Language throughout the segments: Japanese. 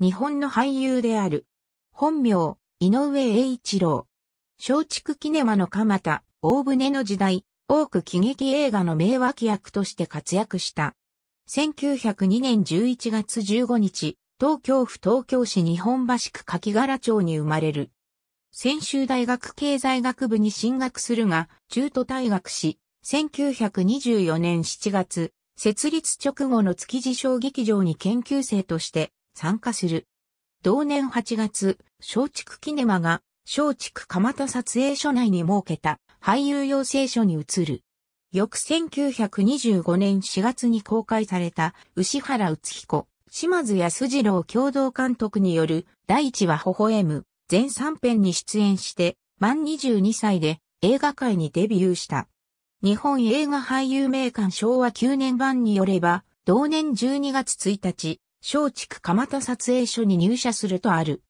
日本の俳優である。本名、井上栄一郎。松竹キネマの蒲田、大船の時代、多く喜劇映画の名脇役として活躍した。1902年11月15日、東京府東京市日本橋区柿柄町に生まれる。専修大学経済学部に進学するが、中途退学し、1924年7月、設立直後の築地小劇場に研究生として参加する。同年8月、松竹キネマが松竹蒲田撮影所内に設けた俳優養成所に移る。翌1925年4月に公開された牛原宇彦、島津康次郎共同監督による第一は微笑む全3編に出演して満22歳で映画界にデビューした。日本映画俳優名鑑昭和9年版によれば同年12月1日、松竹蒲田撮影所に入社するとある。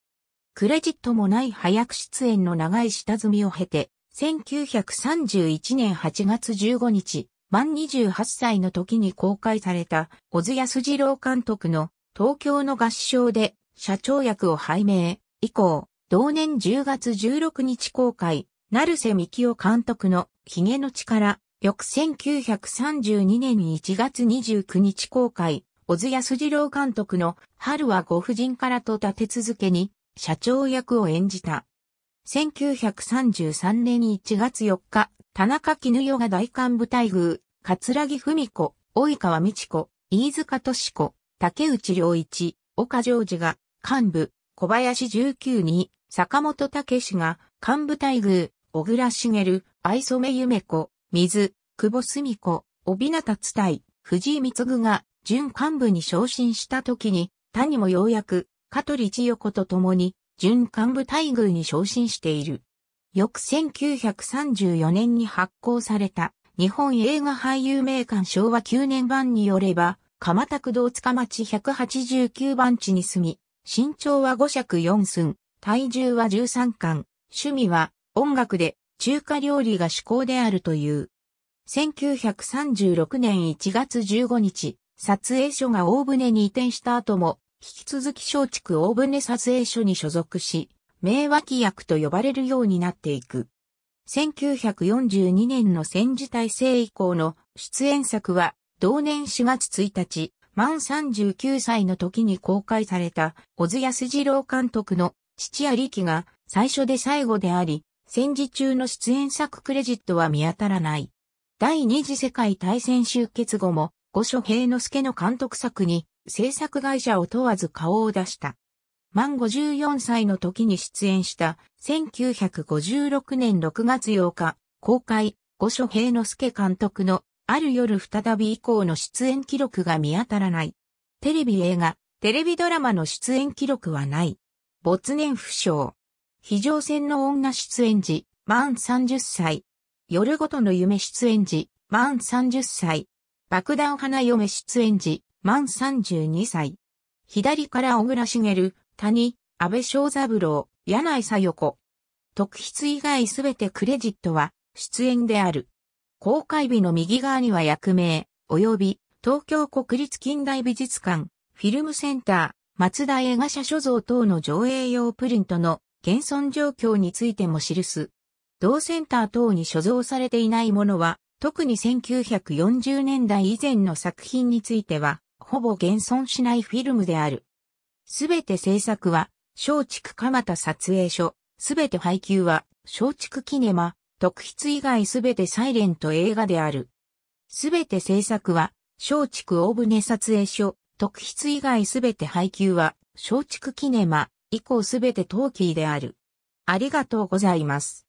クレジットもない早く出演の長い下積みを経て、1931年8月15日、満28歳の時に公開された、小津安二郎監督の東京の合唱で社長役を拝命以降、同年10月16日公開、成瀬幹夫監督の髭の力、翌1932年1月29日公開、小津安二郎監督の春はご婦人からと立て続けに社長役を演じた。1933年1月4日、田中絹代が大幹部待遇、桂木文子、及川美智子、飯塚敏子、竹内良一、岡上司が幹部、小林19に、坂本武が幹部待遇、小倉茂、藍染夢子、水、久保澄子、帯名達対、藤井貢が準幹部に昇進した時に、谷もようやく、香取千代子と共に、準幹部待遇に昇進している。翌1934年に発行された、日本映画俳優名鑑昭和9年版によれば、鎌田区道塚町189番地に住み、身長は5尺4寸、体重は13巻、趣味は音楽で中華料理が趣向であるという。1936年1月15日、撮影所が大船に移転した後も、引き続き松竹大船撮影所に所属し、名脇役と呼ばれるようになっていく。1942年の戦時体制以降の出演作は、同年4月1日、満39歳の時に公開された、小津安二郎監督の父や力が最初で最後であり、戦時中の出演作クレジットは見当たらない。第二次世界大戦終結後も五所平之助の監督作に制作会社を問わず顔を出した。満54歳の時に出演した1956年6月8日公開五所平之助監督のある夜再び以降の出演記録が見当たらない。テレビ映画、テレビドラマの出演記録はない。没年不詳。非常戦の女出演時、満30歳。夜ごとの夢出演時、満30歳。爆弾花嫁出演時、満32歳。左から小倉茂、谷、安倍翔三郎、柳井さよ子。特筆以外すべてクレジットは出演である。公開日の右側には役名、及び東京国立近代美術館、フィルムセンター、松田映画社所蔵等の上映用プリントの現存状況についても記す。同センター等に所蔵されていないものは特に1940年代以前の作品については、ほぼ現存しないフィルムである。すべて制作は、松竹蒲田撮影所、すべて配給は、松竹キネマ、特筆以外すべてサイレント映画である。すべて制作は、松竹大船撮影所、特筆以外すべて配給は、松竹キネマ、以降すべてトーキーである。ありがとうございます。